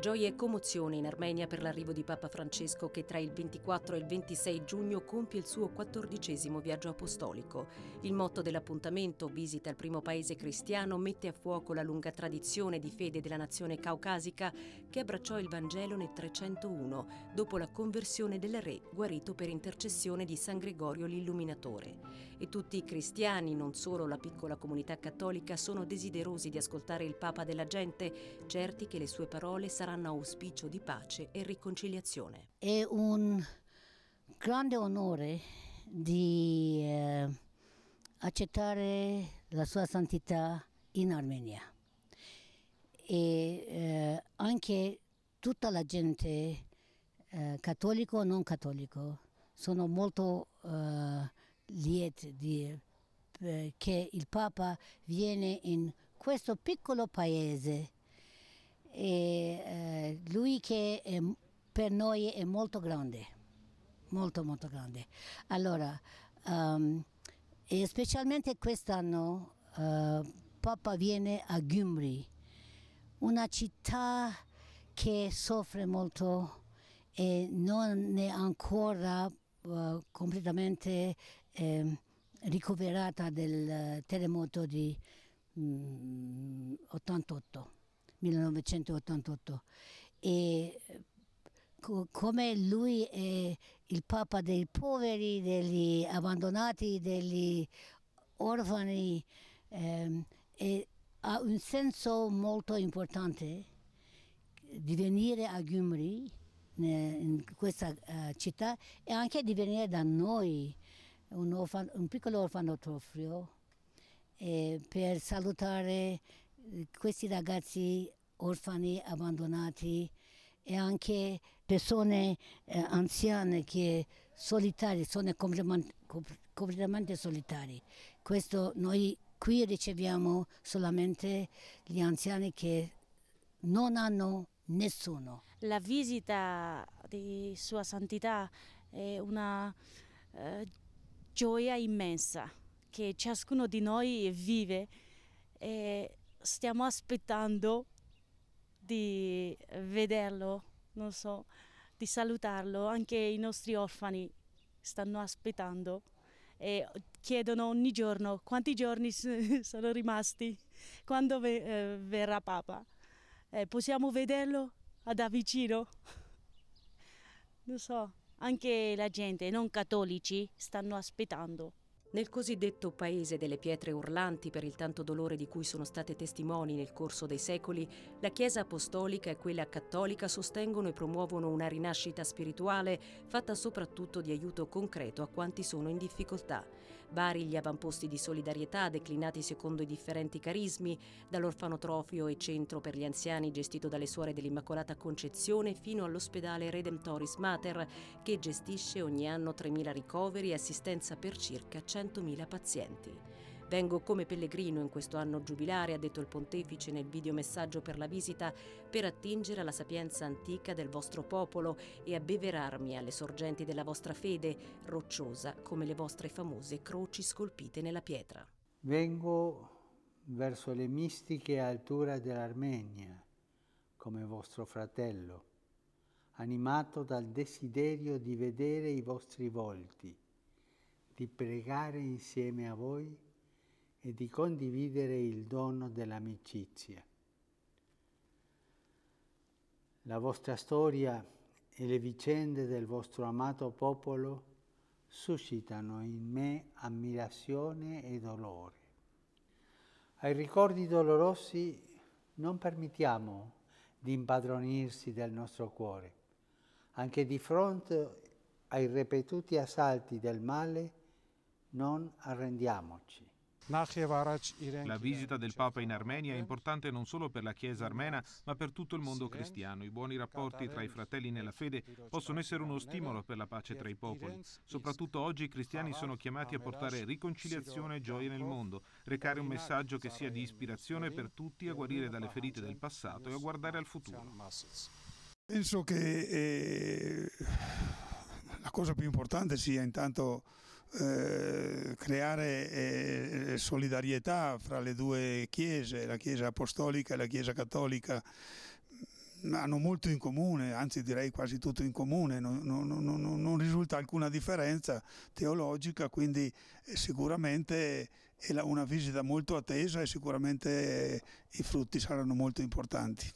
Gioia e commozione in Armenia per l'arrivo di Papa Francesco che tra il 24 e il 26 giugno compie il suo quattordicesimo viaggio apostolico. Il motto dell'appuntamento, visita il primo paese cristiano, mette a fuoco la lunga tradizione di fede della nazione caucasica che abbracciò il Vangelo nel 301, dopo la conversione del re guarito per intercessione di San Gregorio l'Illuminatore. E tutti i cristiani, non solo la piccola comunità cattolica, sono desiderosi di ascoltare il Papa della gente, certi che le sue parole saranno saranno auspicio di pace e riconciliazione. È un grande onore di eh, accettare la sua santità in Armenia e eh, anche tutta la gente eh, cattolico o non cattolico sono molto eh, lieti di, eh, che il Papa viene in questo piccolo paese e, eh, lui che è, per noi è molto grande, molto molto grande. Allora, um, e specialmente quest'anno uh, Papa viene a Gyumri, una città che soffre molto e non è ancora uh, completamente eh, ricoverata del eh, terremoto di um, mm, 88. 1988 e eh, co come lui è il papa dei poveri, degli abbandonati, degli orfani ehm, e ha un senso molto importante di venire a Gyumri in questa uh, città e anche di venire da noi, un, orfano, un piccolo orfanotrofio, eh, per salutare questi ragazzi orfani abbandonati e anche persone eh, anziane che solitari, sono completamente, completamente solitari. Questo noi qui riceviamo solamente gli anziani che non hanno nessuno. La visita di Sua Santità è una eh, gioia immensa che ciascuno di noi vive. E stiamo aspettando di vederlo, non so, di salutarlo. Anche i nostri orfani stanno aspettando e chiedono ogni giorno quanti giorni sono rimasti, quando eh, verrà Papa. Eh, possiamo vederlo da vicino? Non so, anche la gente non cattolici stanno aspettando. Nel cosiddetto paese delle pietre urlanti per il tanto dolore di cui sono state testimoni nel corso dei secoli, la Chiesa apostolica e quella cattolica sostengono e promuovono una rinascita spirituale fatta soprattutto di aiuto concreto a quanti sono in difficoltà vari gli avamposti di solidarietà declinati secondo i differenti carismi, dall'orfanotrofio e centro per gli anziani gestito dalle suore dell'Immacolata Concezione fino all'ospedale Redemptoris Mater che gestisce ogni anno 3.000 ricoveri e assistenza per circa 100.000 pazienti. Vengo come pellegrino in questo anno giubilare, ha detto il pontefice nel videomessaggio per la visita, per attingere alla sapienza antica del vostro popolo e abbeverarmi alle sorgenti della vostra fede, rocciosa come le vostre famose croci scolpite nella pietra. Vengo verso le mistiche alture dell'Armenia, come vostro fratello, animato dal desiderio di vedere i vostri volti, di pregare insieme a voi e di condividere il dono dell'amicizia. La vostra storia e le vicende del vostro amato popolo suscitano in me ammirazione e dolore. Ai ricordi dolorosi non permettiamo di impadronirsi del nostro cuore. Anche di fronte ai ripetuti assalti del male non arrendiamoci. La visita del Papa in Armenia è importante non solo per la Chiesa armena, ma per tutto il mondo cristiano. I buoni rapporti tra i fratelli nella fede possono essere uno stimolo per la pace tra i popoli. Soprattutto oggi i cristiani sono chiamati a portare riconciliazione e gioia nel mondo, recare un messaggio che sia di ispirazione per tutti, a guarire dalle ferite del passato e a guardare al futuro. Penso che eh, la cosa più importante sia intanto eh, creare eh, solidarietà fra le due chiese, la chiesa apostolica e la chiesa cattolica mm, hanno molto in comune, anzi direi quasi tutto in comune, non, non, non, non risulta alcuna differenza teologica, quindi eh, sicuramente è una visita molto attesa e sicuramente eh, i frutti saranno molto importanti.